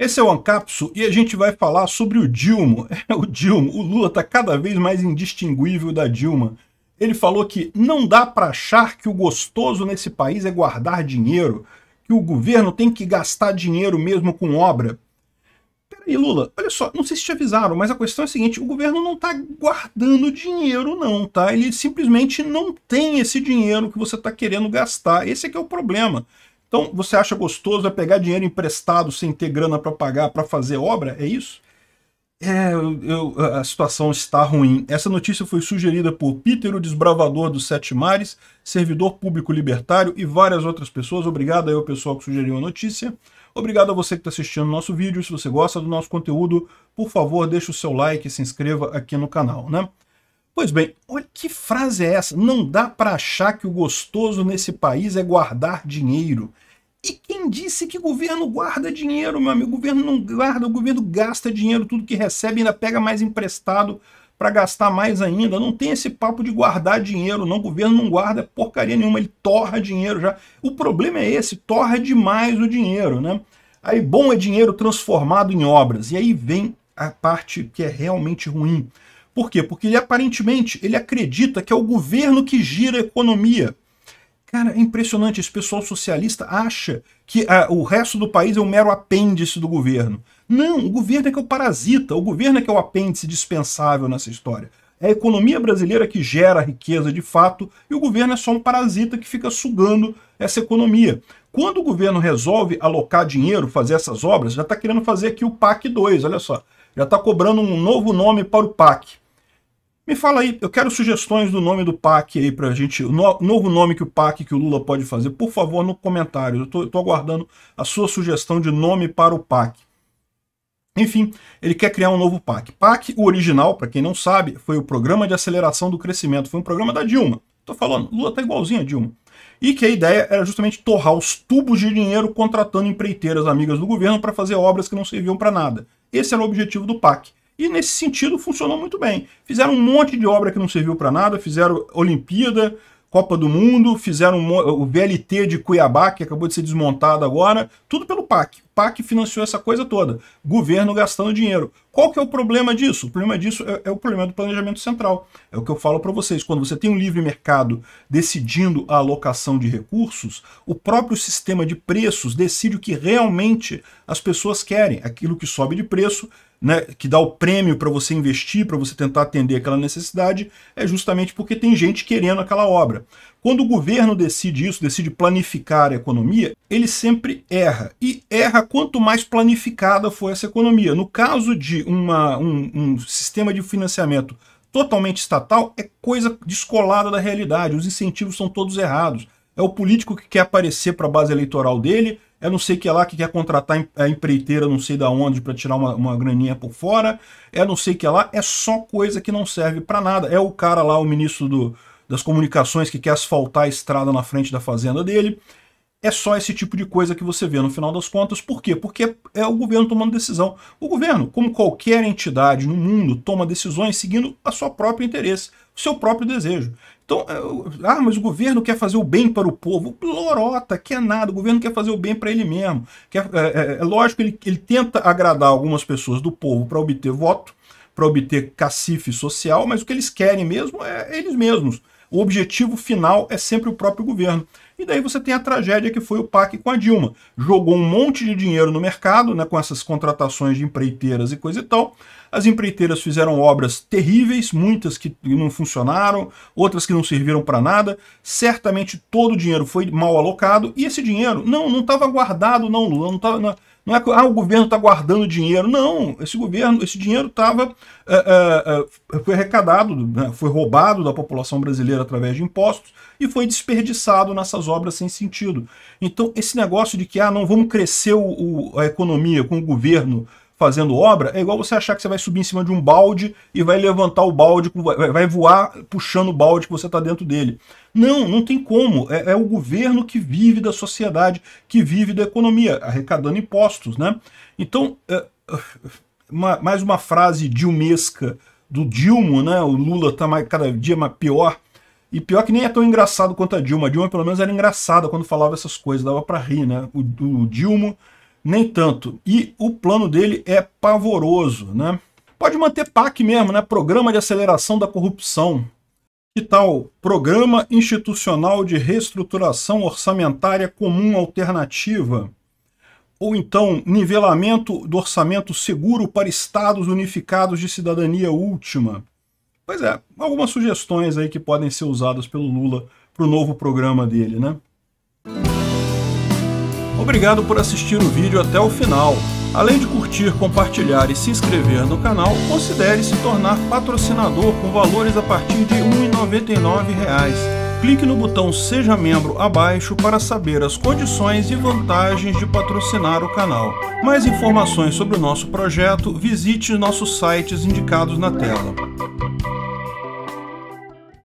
Esse é o Ancapso e a gente vai falar sobre o Dilma. É o Dilma, o Lula está cada vez mais indistinguível da Dilma. Ele falou que não dá para achar que o gostoso nesse país é guardar dinheiro, que o governo tem que gastar dinheiro mesmo com obra. Peraí, Lula, olha só, não sei se te avisaram, mas a questão é a seguinte, o governo não está guardando dinheiro não, tá? Ele simplesmente não tem esse dinheiro que você está querendo gastar. Esse é que é o problema. Então, você acha gostoso é pegar dinheiro emprestado sem ter grana para pagar para fazer obra? É isso? É, eu, a situação está ruim. Essa notícia foi sugerida por Peter, o desbravador dos Sete Mares, servidor público libertário e várias outras pessoas. Obrigado aí ao pessoal que sugeriu a notícia. Obrigado a você que está assistindo o nosso vídeo. Se você gosta do nosso conteúdo, por favor, deixe o seu like e se inscreva aqui no canal, né? Pois bem, olha que frase é essa? Não dá para achar que o gostoso nesse país é guardar dinheiro. E quem disse que governo guarda dinheiro, meu amigo? O governo não guarda, o governo gasta dinheiro, tudo que recebe ainda pega mais emprestado para gastar mais ainda. Não tem esse papo de guardar dinheiro, não. O governo não guarda porcaria nenhuma, ele torra dinheiro já. O problema é esse, torra demais o dinheiro, né? Aí bom é dinheiro transformado em obras. E aí vem a parte que é realmente ruim. Por quê? Porque ele aparentemente ele acredita que é o governo que gira a economia. Cara, é impressionante. Esse pessoal socialista acha que ah, o resto do país é um mero apêndice do governo. Não, o governo é que é o parasita, o governo é que é o apêndice dispensável nessa história. É a economia brasileira que gera a riqueza de fato e o governo é só um parasita que fica sugando essa economia. Quando o governo resolve alocar dinheiro, fazer essas obras, já está querendo fazer aqui o PAC 2, olha só. Já está cobrando um novo nome para o PAC. Me fala aí, eu quero sugestões do nome do PAC aí pra gente, o no, novo nome que o PAC que o Lula pode fazer, por favor, no comentário. Eu tô, eu tô aguardando a sua sugestão de nome para o PAC. Enfim, ele quer criar um novo PAC. PAC, o original, para quem não sabe, foi o Programa de Aceleração do Crescimento, foi um programa da Dilma. Tô falando, Lula tá igualzinho a Dilma. E que a ideia era justamente torrar os tubos de dinheiro contratando empreiteiras amigas do governo para fazer obras que não serviam para nada. Esse era o objetivo do PAC. E nesse sentido funcionou muito bem. Fizeram um monte de obra que não serviu para nada, fizeram Olimpíada, Copa do Mundo, fizeram o VLT de Cuiabá, que acabou de ser desmontado agora, tudo pelo PAC. PAC financiou essa coisa toda. Governo gastando dinheiro. Qual que é o problema disso? O problema disso é, é o problema do planejamento central. É o que eu falo para vocês. Quando você tem um livre mercado decidindo a alocação de recursos, o próprio sistema de preços decide o que realmente as pessoas querem. Aquilo que sobe de preço, né, que dá o prêmio para você investir, para você tentar atender aquela necessidade, é justamente porque tem gente querendo aquela obra. Quando o governo decide isso, decide planificar a economia, ele sempre erra. E erra quanto mais planificada for essa economia. No caso de uma, um, um sistema de financiamento totalmente estatal, é coisa descolada da realidade. Os incentivos são todos errados. É o político que quer aparecer para a base eleitoral dele, é não sei que lá que quer contratar a empreiteira não sei da onde para tirar uma, uma graninha por fora, é não sei que lá, é só coisa que não serve para nada. É o cara lá, o ministro do, das comunicações que quer asfaltar a estrada na frente da fazenda dele. É só esse tipo de coisa que você vê no final das contas. Por quê? Porque é o governo tomando decisão. O governo, como qualquer entidade no mundo, toma decisões seguindo a sua próprio interesse, o seu próprio desejo. Então, é, ah, mas o governo quer fazer o bem para o povo. Lorota, quer é nada. O governo quer fazer o bem para ele mesmo. Quer, é, é, é, lógico, ele, ele tenta agradar algumas pessoas do povo para obter voto, para obter cacife social, mas o que eles querem mesmo é eles mesmos o objetivo final é sempre o próprio governo. E daí você tem a tragédia que foi o PAC com a Dilma. Jogou um monte de dinheiro no mercado, né, com essas contratações de empreiteiras e coisa e tal. As empreiteiras fizeram obras terríveis, muitas que não funcionaram, outras que não serviram para nada. Certamente todo o dinheiro foi mal alocado e esse dinheiro não não estava guardado não, Lula, não tava, não, é, não é que ah, o governo está guardando dinheiro. Não, esse governo, esse dinheiro estava é, eh, é, eh, eh, foi arrecadado, né, foi roubado da população brasileira através de impostos, e foi desperdiçado nessas obras sem sentido. Então, esse negócio de que ah, não vamos crescer o, o, a economia com o governo fazendo obra, é igual você achar que você vai subir em cima de um balde e vai levantar o balde, vai voar puxando o balde que você está dentro dele. Não, não tem como. É, é, o governo que vive da sociedade, que vive da economia, arrecadando impostos, né? Então, é, uma, mais uma frase dilmesca do Dilma, né? O Lula está cada dia mais pior e pior que nem é tão engraçado quanto a Dilma. A Dilma, pelo menos, era engraçada quando falava essas coisas, dava para rir, né? O, o Dilma, nem tanto. E o plano dele é pavoroso, né? Pode manter PAC mesmo, né? Programa de Aceleração da Corrupção. Que tal? Programa Institucional de Reestruturação Orçamentária Comum Alternativa. Ou então, nivelamento do orçamento seguro para estados unificados de cidadania última. Pois é, algumas sugestões aí que podem ser usadas pelo Lula para o novo programa dele, né? Obrigado por assistir o vídeo até o final. Além de curtir, compartilhar e se inscrever no canal, considere se tornar patrocinador com valores a partir de R$ 1,99 clique no botão Seja Membro abaixo para saber as condições e vantagens de patrocinar o canal. Mais informações sobre o nosso projeto, visite nossos sites indicados na tela.